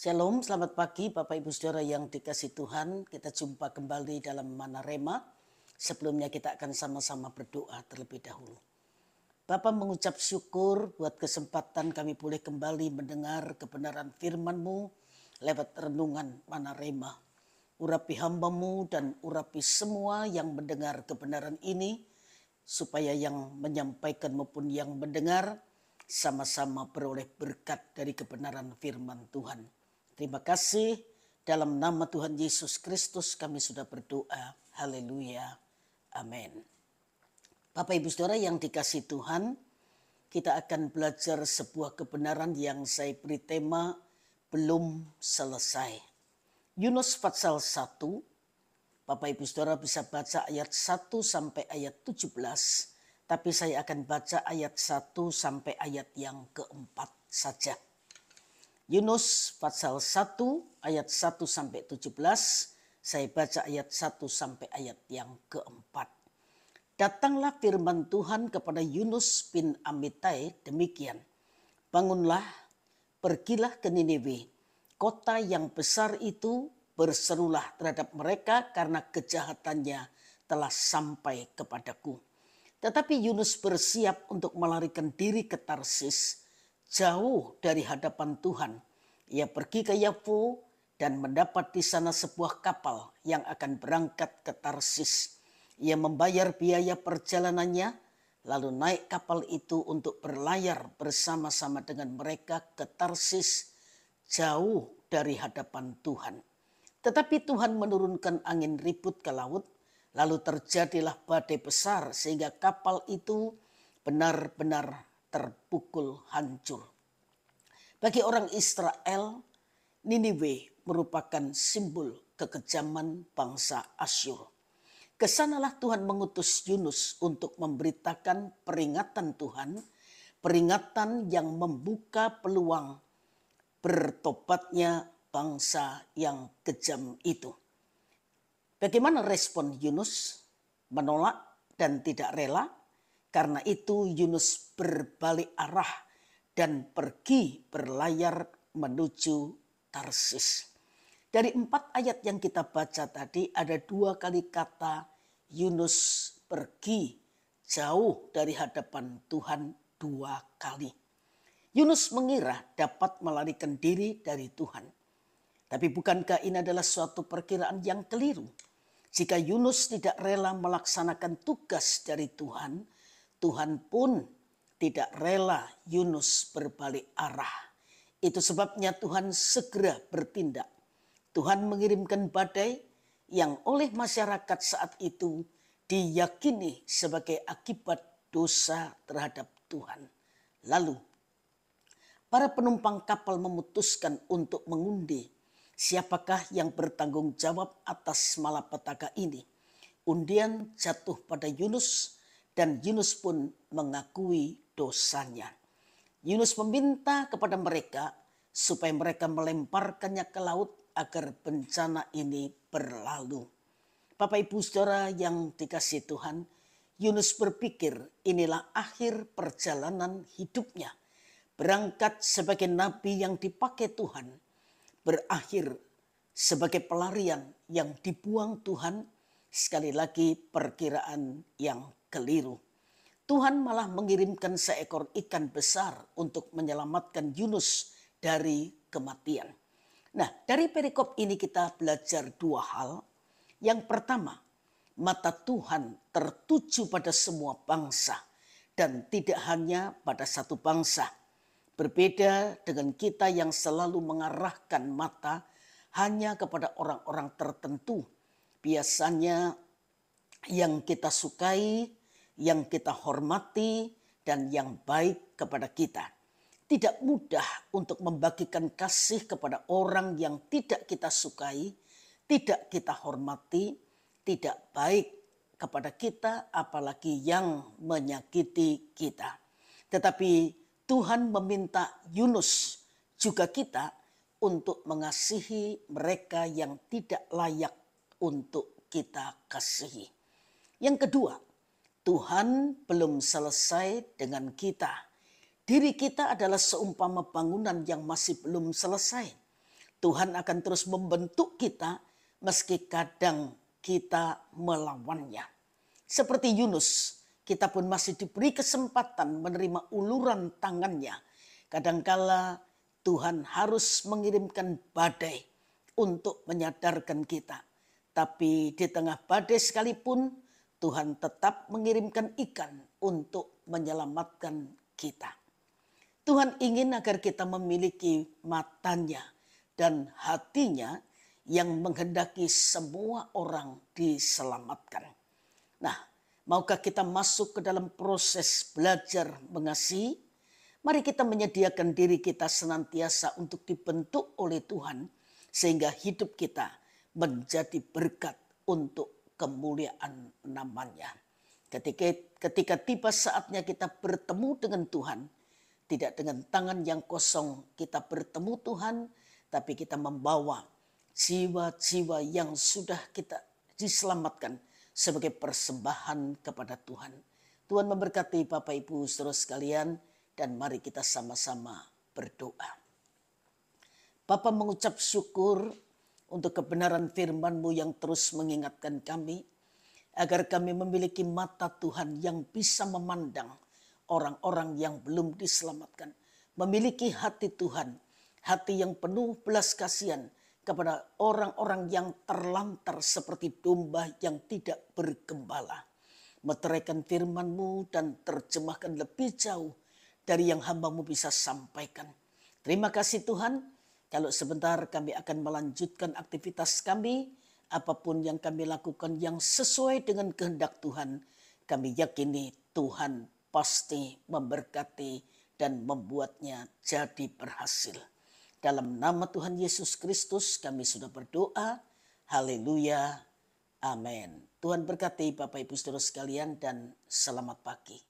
Shalom, selamat pagi Bapak Ibu Saudara yang dikasih Tuhan. Kita jumpa kembali dalam Mana Rema. Sebelumnya kita akan sama-sama berdoa terlebih dahulu. Bapak mengucap syukur buat kesempatan kami boleh kembali mendengar kebenaran firman-Mu lewat renungan Mana Rema. Urapi hambamu dan urapi semua yang mendengar kebenaran ini, supaya yang menyampaikan maupun yang mendengar sama-sama beroleh berkat dari kebenaran firman Tuhan. Terima kasih. Dalam nama Tuhan Yesus Kristus kami sudah berdoa. Haleluya. Amin. Bapak Ibu Saudara yang dikasih Tuhan, kita akan belajar sebuah kebenaran yang saya beri tema belum selesai. Yunus pasal 1, Bapak Ibu Saudara bisa baca ayat 1 sampai ayat 17, tapi saya akan baca ayat 1 sampai ayat yang keempat saja. Yunus pasal 1 ayat 1 sampai 17. Saya baca ayat 1 sampai ayat yang keempat. Datanglah firman Tuhan kepada Yunus bin Amitai demikian. Bangunlah, pergilah ke Niniwe, kota yang besar itu berserulah terhadap mereka karena kejahatannya telah sampai kepadaku. Tetapi Yunus bersiap untuk melarikan diri ke Tarsis jauh dari hadapan Tuhan. Ia pergi ke Yafu dan mendapat di sana sebuah kapal yang akan berangkat ke Tarsis. Ia membayar biaya perjalanannya, lalu naik kapal itu untuk berlayar bersama-sama dengan mereka ke Tarsis, jauh dari hadapan Tuhan. Tetapi Tuhan menurunkan angin ribut ke laut, lalu terjadilah badai besar sehingga kapal itu benar-benar terpukul hancur. Bagi orang Israel, Niniwe merupakan simbol kekejaman bangsa Asyur. Kesanalah Tuhan mengutus Yunus untuk memberitakan peringatan Tuhan, peringatan yang membuka peluang bertobatnya bangsa yang kejam itu. Bagaimana respon Yunus? Menolak dan tidak rela karena itu Yunus berbalik arah dan pergi berlayar menuju Tarsis. Dari empat ayat yang kita baca tadi ada dua kali kata Yunus pergi jauh dari hadapan Tuhan dua kali. Yunus mengira dapat melarikan diri dari Tuhan. Tapi bukankah ini adalah suatu perkiraan yang keliru? Jika Yunus tidak rela melaksanakan tugas dari Tuhan, Tuhan pun tidak rela Yunus berbalik arah. Itu sebabnya Tuhan segera bertindak. Tuhan mengirimkan badai yang oleh masyarakat saat itu diyakini sebagai akibat dosa terhadap Tuhan. Lalu, para penumpang kapal memutuskan untuk mengundi siapakah yang bertanggung jawab atas malapetaka ini. Undian jatuh pada Yunus dan Yunus pun mengakui dosanya. Yunus meminta kepada mereka supaya mereka melemparkannya ke laut agar bencana ini berlalu. Bapak Ibu Saudara yang dikasih Tuhan, Yunus berpikir inilah akhir perjalanan hidupnya. Berangkat sebagai nabi yang dipakai Tuhan, berakhir sebagai pelarian yang dibuang Tuhan Sekali lagi perkiraan yang keliru. Tuhan malah mengirimkan seekor ikan besar untuk menyelamatkan Yunus dari kematian. Nah, dari perikop ini kita belajar dua hal. Yang pertama, mata Tuhan tertuju pada semua bangsa dan tidak hanya pada satu bangsa. Berbeda dengan kita yang selalu mengarahkan mata hanya kepada orang-orang tertentu biasanya yang kita sukai, yang kita hormati, dan yang baik kepada kita. Tidak mudah untuk membagikan kasih kepada orang yang tidak kita sukai, tidak kita hormati, tidak baik kepada kita, apalagi yang menyakiti kita. Tetapi Tuhan meminta Yunus juga kita untuk mengasihi mereka yang tidak layak untuk kita kasihi. Yang kedua, Tuhan belum selesai dengan kita. Diri kita adalah seumpama bangunan yang masih belum selesai. Tuhan akan terus membentuk kita meski kadang kita melawannya. Seperti Yunus, kita pun masih diberi kesempatan menerima uluran tangannya. Kadangkala Tuhan harus mengirimkan badai untuk menyadarkan kita tapi di tengah badai sekalipun, Tuhan tetap mengirimkan ikan untuk menyelamatkan kita. Tuhan ingin agar kita memiliki matanya dan hatinya yang menghendaki semua orang diselamatkan. Nah, maukah kita masuk ke dalam proses belajar mengasihi? Mari kita menyediakan diri kita senantiasa untuk dibentuk oleh Tuhan sehingga hidup kita menjadi berkat untuk kemuliaan namanya. Ketika, ketika tiba saatnya kita bertemu dengan Tuhan, tidak dengan tangan yang kosong kita bertemu Tuhan, tapi kita membawa jiwa-jiwa yang sudah kita diselamatkan sebagai persembahan kepada Tuhan. Tuhan memberkati Bapak Ibu saudara sekalian dan mari kita sama-sama berdoa. Bapak mengucap syukur untuk kebenaran firman-Mu yang terus mengingatkan kami, agar kami memiliki mata Tuhan yang bisa memandang orang-orang yang belum diselamatkan, memiliki hati Tuhan, hati yang penuh belas kasihan kepada orang-orang yang terlantar seperti domba yang tidak bergembala. Meteraikan firman-Mu dan terjemahkan lebih jauh dari yang hambamu bisa sampaikan. Terima kasih Tuhan, kalau sebentar kami akan melanjutkan aktivitas kami, apapun yang kami lakukan yang sesuai dengan kehendak Tuhan, kami yakini Tuhan pasti memberkati dan membuatnya jadi berhasil. Dalam nama Tuhan Yesus Kristus kami sudah berdoa. Haleluya. Amin. Tuhan berkati Bapak Ibu Saudara sekalian dan selamat pagi.